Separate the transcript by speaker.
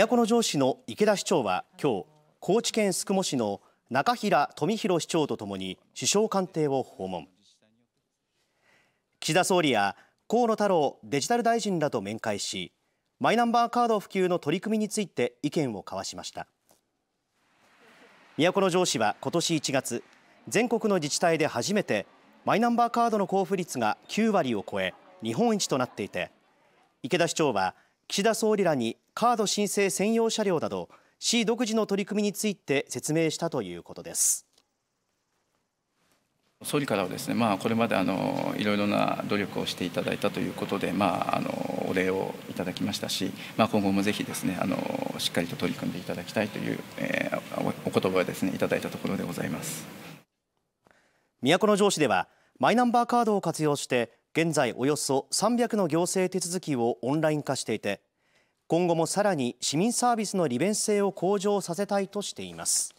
Speaker 1: 都城市の池田市長は今日高知県宿毛市の中平富弘市長とともに首相官邸を訪問岸田総理や河野太郎デジタル大臣らと面会しマイナンバーカード普及の取り組みについて意見を交わしました都城市は今年1月全国の自治体で初めてマイナンバーカードの交付率が9割を超え日本一となっていて池田市長は岸田総理らにカード申請専用車両など市独自の取り組みについて説明したということです。
Speaker 2: 総理からはですね、まあ、これまであのいろいろな努力をしていただいたということで、まあ、あのお礼をいただきましたし、まあ、今後もぜひですねあのしっかりと取り組んでいただきたいという、えー、お言葉をですねいただいたところでございます都城市では
Speaker 1: マイナンバーカードを活用して現在およそ300の行政手続きをオンライン化していて今後もさらに市民サービスの利便性を向上させたいとしています。